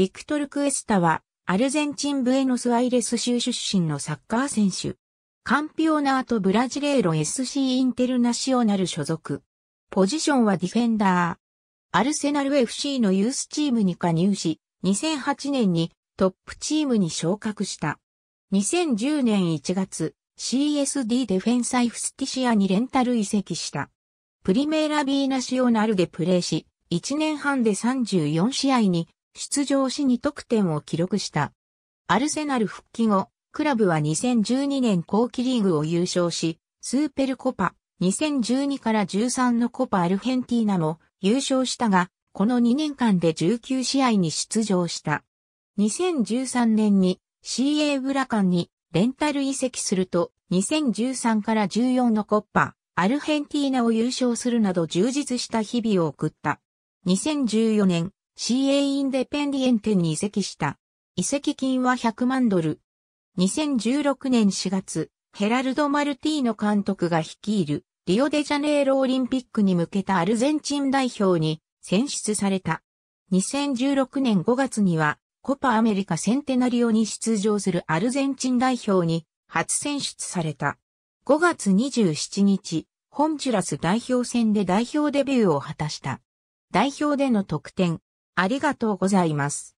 ビクトル・クエスタは、アルゼンチン・ブエノスアイレス州出身のサッカー選手。カンピオナート・ブラジレーロ SC インテルナシオナル所属。ポジションはディフェンダー。アルセナル FC のユースチームに加入し、2008年にトップチームに昇格した。2010年1月、CSD デフェンサイフスティシアにレンタル移籍した。プリメーラ・ビーナシオナルでプレーし、1年半で34試合に出場し2得点を記録した。アルセナル復帰後、クラブは2012年後期リーグを優勝し、スーペルコパ、2012から13のコパアルヘンティーナも優勝したが、この2年間で19試合に出場した。2013年に CA ブラカンにレンタル移籍すると、2013から14のコッパ、アルヘンティーナを優勝するなど充実した日々を送った。2014年、CA インデペンディエンテに移籍した。移籍金は100万ドル。2016年4月、ヘラルド・マルティーノ監督が率いるリオデジャネイロオリンピックに向けたアルゼンチン代表に選出された。2016年5月にはコパアメリカセンテナリオに出場するアルゼンチン代表に初選出された。5月27日、ホンジュラス代表戦で代表デビューを果たした。代表での得点、ありがとうございます。